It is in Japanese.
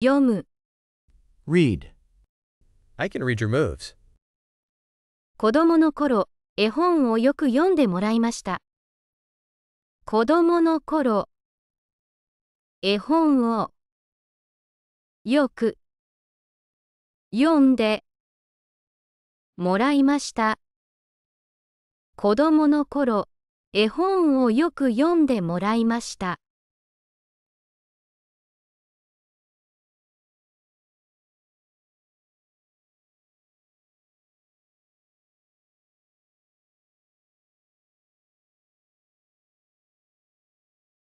読む read I can read your moves 子供の頃絵本をよく読んでもらいました子供の頃絵本をよく読んでもらいました子供の頃絵本をよく読んでもらいました